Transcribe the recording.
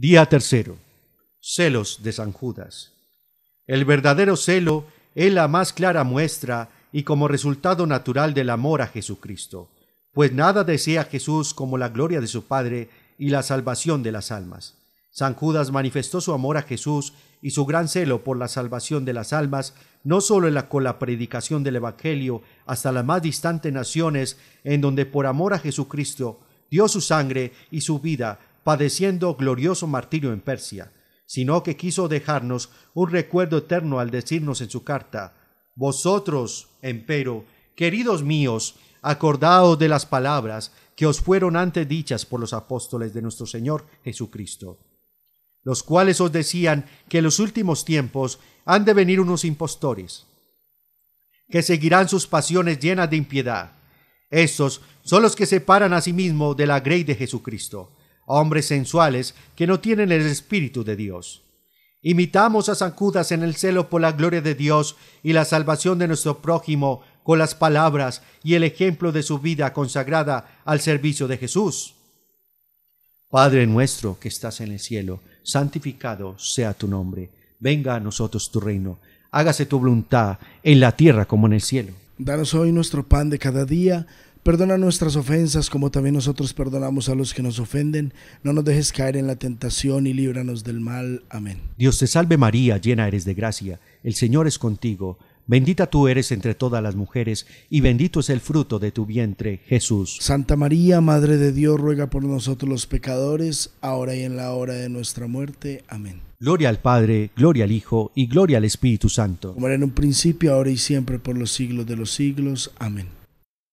Día tercero. Celos de San Judas. El verdadero celo es la más clara muestra y como resultado natural del amor a Jesucristo, pues nada desea Jesús como la gloria de su Padre y la salvación de las almas. San Judas manifestó su amor a Jesús y su gran celo por la salvación de las almas, no solo la, con la predicación del Evangelio hasta las más distantes naciones, en donde por amor a Jesucristo dio su sangre y su vida padeciendo glorioso martirio en Persia, sino que quiso dejarnos un recuerdo eterno al decirnos en su carta, Vosotros, empero, queridos míos, acordaos de las palabras que os fueron antes dichas por los apóstoles de nuestro Señor Jesucristo, los cuales os decían que en los últimos tiempos han de venir unos impostores, que seguirán sus pasiones llenas de impiedad. Estos son los que separan a sí mismos de la grey de Jesucristo hombres sensuales que no tienen el Espíritu de Dios. Imitamos a San Judas en el celo por la gloria de Dios y la salvación de nuestro prójimo con las palabras y el ejemplo de su vida consagrada al servicio de Jesús. Padre nuestro que estás en el cielo, santificado sea tu nombre, venga a nosotros tu reino, hágase tu voluntad en la tierra como en el cielo. Danos hoy nuestro pan de cada día Perdona nuestras ofensas como también nosotros perdonamos a los que nos ofenden. No nos dejes caer en la tentación y líbranos del mal. Amén. Dios te salve María, llena eres de gracia. El Señor es contigo. Bendita tú eres entre todas las mujeres, y bendito es el fruto de tu vientre, Jesús. Santa María, Madre de Dios, ruega por nosotros los pecadores, ahora y en la hora de nuestra muerte. Amén. Gloria al Padre, gloria al Hijo, y gloria al Espíritu Santo. Como era en un principio, ahora y siempre, por los siglos de los siglos. Amén.